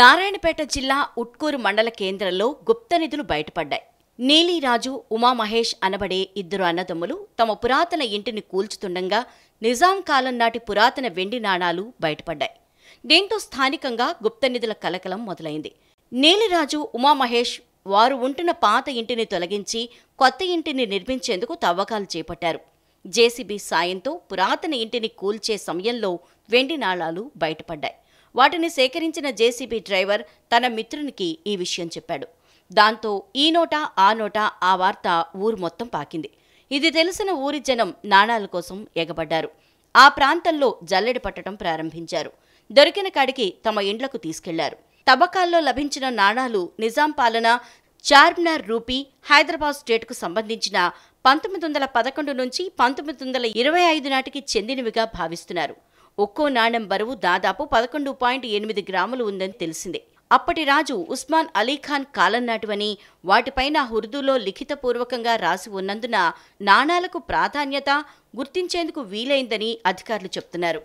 నారాయణపేట జిల్లా ఉట్కూరు మండల కేంద్రంలో గుప్త నిధులు బయటపడ్డాయి నీలిరాజు ఉమామహేష్ అనబడే ఇద్దరు అన్నదమ్ములు తమ పురాతన ఇంటిని కూల్చుతుండగా నిజాం కాలం నాటి పురాతన వెండి నాణాలు బయటపడ్డాయి దీంతో స్థానికంగా గుప్త నిధుల కలకలం మొదలైంది నీలిరాజు ఉమామహేష్ వారు ఉంటున్న పాత ఇంటిని తొలగించి కొత్త ఇంటిని నిర్మించేందుకు తవ్వకాలు చేపట్టారు జేసీబీ సాయంతో పురాతన ఇంటిని కూల్చే సమయంలో వెండి నాళాలు బయటపడ్డాయి వాటిని సేకరించిన జేసీబీ డ్రైవర్ తన మిత్రునికి ఈ విషయం చెప్పాడు దాంతో ఈ నోట ఆ నోట ఆ వార్త ఊరు మొత్తం పాకింది ఇది తెలిసిన ఊరి జనం నాణాల కోసం ఎగబడ్డారు ఆ ప్రాంతంలో జల్లెడ పట్టడం ప్రారంభించారు దొరికిన కాడికి తమ ఇండ్లకు తీసుకెళ్లారు తబకాల్లో లభించిన నాణాలు నిజాం పాలన చార్మినార్ రూపీ హైదరాబాద్ స్టేట్కు సంబంధించిన పంతొమ్మిది వందల పదకొండు నుంచి పంతొమ్మిది వందల ఇరవై ఐదు నాటికి చెందినవిగా భావిస్తున్నారు ఒక్కో నాణెం బరువు దాదాపు పదకొండు పాయింట్ ఎనిమిది గ్రాములు ఉందని తెలిసింది అప్పటి రాజు ఉస్మాన్ అలీఖాన్ కాలం నాటివని వాటిపైన హుర్దూలో లిఖితపూర్వకంగా రాసి ఉన్నందున నాణాలకు ప్రాధాన్యత గుర్తించేందుకు వీలైందని అధికారులు చెబుతున్నారు